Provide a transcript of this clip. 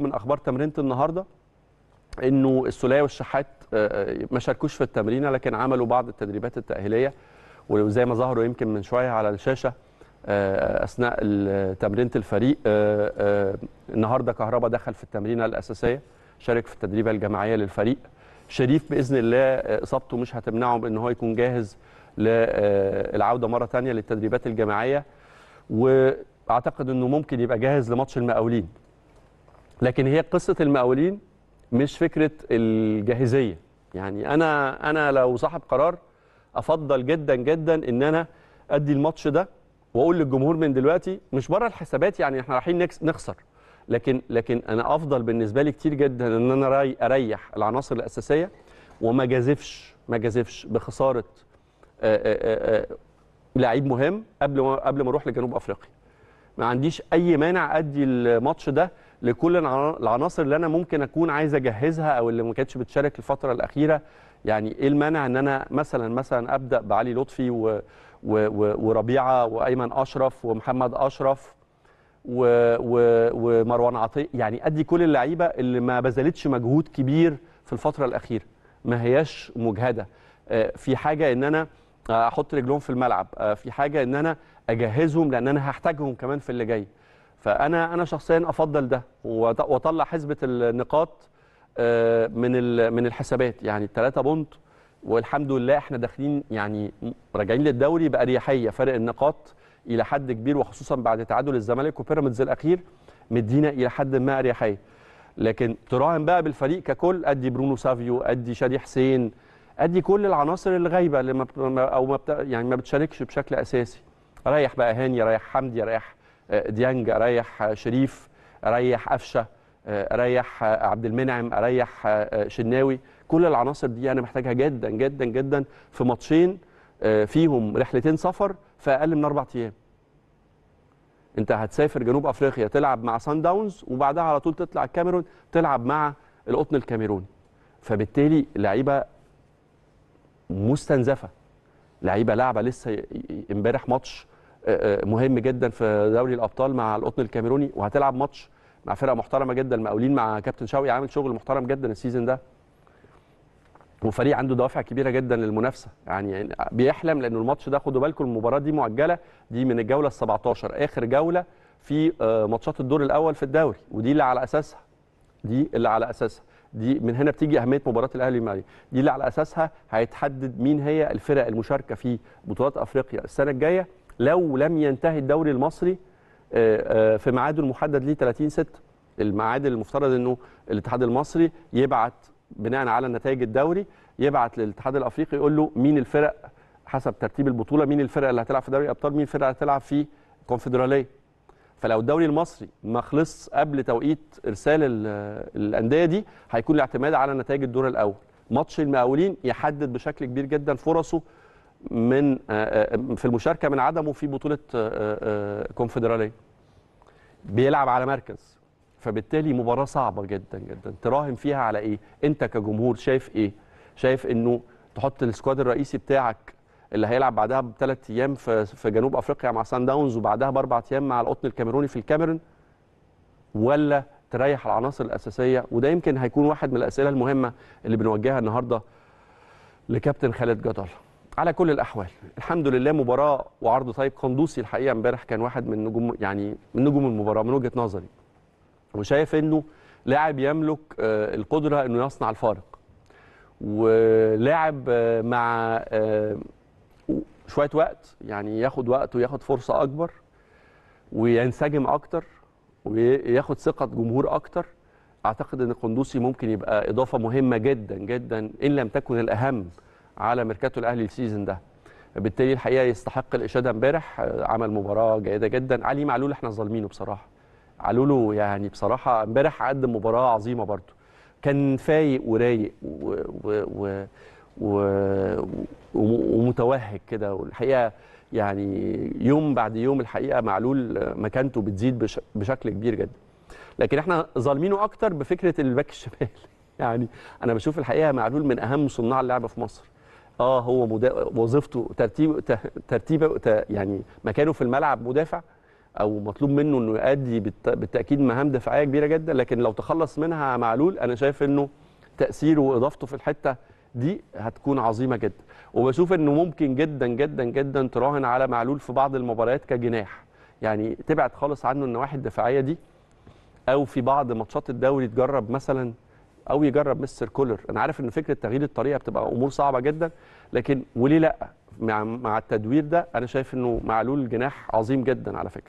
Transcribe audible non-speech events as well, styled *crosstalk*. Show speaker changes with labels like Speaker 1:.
Speaker 1: من اخبار تمرينه النهارده انه السوليه والشحات آه، آه، ما شاركوش في التمرينه لكن عملوا بعض التدريبات التاهيليه وزي ما ظهروا يمكن من شويه على الشاشه آه، اثناء تمرينه الفريق النهارده كهربا دخل في التمرينه الاساسيه شارك في التدريبه الجماعيه للفريق شريف باذن الله اصابته مش هتمنعه بان هو يكون جاهز للعوده مره ثانيه للتدريبات الجماعيه واعتقد انه ممكن يبقى جاهز لماتش المقاولين لكن هي قصه المقاولين مش فكره الجاهزيه يعني انا انا لو صاحب قرار افضل جدا جدا ان انا ادي الماتش ده واقول للجمهور من دلوقتي مش بره الحسابات يعني احنا رايحين نخسر لكن لكن انا افضل بالنسبه لي كتير جدا ان انا اريح العناصر الاساسيه وما جازفش ما جازفش بخساره لعيب مهم قبل ما قبل ما اروح لجنوب افريقيا ما عنديش اي مانع ادي الماتش ده لكل العناصر اللي انا ممكن اكون عايز اجهزها او اللي ما كانتش بتشارك الفتره الاخيره يعني ايه المانع ان انا مثلا مثلا ابدا بعلي لطفي و و و وربيعه وايمن اشرف ومحمد اشرف و و ومروان عطيه يعني ادي كل اللعيبه اللي ما بذلتش مجهود كبير في الفتره الاخيره ما هياش مجهده آه، في حاجه ان انا احط رجلهم في الملعب آه، في حاجه ان انا اجهزهم لان انا هحتاجهم كمان في اللي جاي فانا انا شخصيا افضل ده واطلع حسبه النقاط آه، من من الحسابات يعني الثلاثه بونت والحمد لله احنا داخلين يعني راجعين للدوري باريحيه فرق النقاط الى حد كبير وخصوصا بعد تعادل الزمالك وبيراميدز الاخير مدينا الى حد ما اريحيه لكن تراهن بقى بالفريق ككل ادي برونو سافيو ادي شادي حسين ادي كل العناصر الغايبه اللي ما او ما يعني ما بتشاركش بشكل اساسي ريح بقى هاني ريح حمدي ريح ديانج اريح شريف اريح قفشه اريح عبد المنعم اريح شناوي كل العناصر دي انا محتاجها جدا جدا جدا في ماتشين آه، فيهم رحلتين سفر في اقل من اربع ايام انت هتسافر جنوب افريقيا تلعب مع سان داونز وبعدها على طول تطلع الكاميرون تلعب مع القطن الكاميروني فبالتالي لعيبه مستنزفه لعيبه لاعبه لسه امبارح ماتش آه، آه، مهم جدا في دوري الابطال مع القطن الكاميروني وهتلعب ماتش مع فرقه محترمه جدا المقاولين مع كابتن شوقي عامل شغل محترم جدا السيزون ده وفريق عنده دوافع كبيره جدا للمنافسه يعني بيحلم لانه الماتش ده خدوا بالكم المباراه دي مؤجله دي من الجوله ال 17 اخر جوله في آه، ماتشات الدور الاول في الدوري ودي اللي على اساسها دي اللي على اساسها دي من هنا بتيجي اهميه مباراه الاهلي المالي دي اللي على اساسها هيتحدد مين هي الفرق المشاركه في بطولات افريقيا السنه الجايه لو لم ينتهي الدوري المصري آه، آه، في ميعاده المحدد ليه 30 6 الميعاد المفترض انه الاتحاد المصري يبعت بناء على نتائج الدوري يبعت للاتحاد الافريقي يقول له مين الفرق حسب ترتيب البطوله مين الفرق اللي هتلعب في دوري الابطال مين الفرق اللي هتلعب في الكونفدراليه فلو الدوري المصري ما خلص قبل توقيت ارسال الانديه دي هيكون الاعتماد على نتائج الدور الاول ماتش المقاولين يحدد بشكل كبير جدا فرصه من آه، آه، في المشاركه من عدمه في بطوله آه، كونفدراليه بيلعب على مركز فبالتالي مباراه صعبه جدا جدا تراهن فيها على ايه انت كجمهور شايف ايه شايف انه تحط السكواد الرئيسي بتاعك اللي هيلعب بعدها بثلاث ايام في في جنوب افريقيا مع سان داونز وبعدها باربع ايام مع القطن الكاميروني في الكاميرون ولا تريح العناصر الاساسيه وده يمكن هيكون واحد من الاسئله المهمه اللي بنوجهها النهارده لكابتن خالد جدل على كل الاحوال الحمد لله مباراه وعرض طيب قندوسي الحقيقه امبارح كان واحد من نجوم يعني من نجوم المباراه من وجهه نظري وشايف انه لاعب يملك آه، القدره انه يصنع الفارق ولاعب آه، مع آه، شويه وقت يعني ياخد وقت وياخد فرصه اكبر وينسجم اكتر وياخد ثقه جمهور اكتر اعتقد ان قندوسي ممكن يبقى اضافه مهمه جدا جدا ان لم تكن الاهم على ميركاتو الاهلي السيزون ده بالتالي الحقيقه يستحق الاشاده امبارح آه، عمل مباراه جيده جدا علي معلول احنا ظالمينه بصراحه معلول يعني بصراحه امبارح قدم مباراه عظيمه برده كان فايق ورايق و... و... و... و... ومتوهج كده والحقيقه يعني يوم بعد يوم الحقيقه معلول آه، مكانته بتزيد بش... بشكل كبير جدا لكن احنا ظالمينه اكتر بفكره الباك الشمال *laughs* يعني انا بشوف الحقيقه معلول من اهم صناع اللعبه في مصر اه هو مدا... وظيفته ترتيب ترتيبه يعني مكانه في الملعب مدافع او مطلوب منه انه يؤدي بالتاكيد مهام دفاعيه كبيره جدا لكن لو تخلص منها معلول انا شايف انه تاثيره واضافته في الحته دي هتكون عظيمه جدا وبشوف انه ممكن جدا جدا جدا تراهن على معلول في بعض المباريات كجناح يعني تبعد خالص عنه النواحي الدفاعيه دي او في بعض ماتشات الدوري تجرب مثلا او يجرب مستر كولر انا عارف ان فكره تغيير الطريقه بتبقى امور صعبه جدا لكن وليه لا مع التدوير ده انا شايف انه معلول جناح عظيم جدا على فكره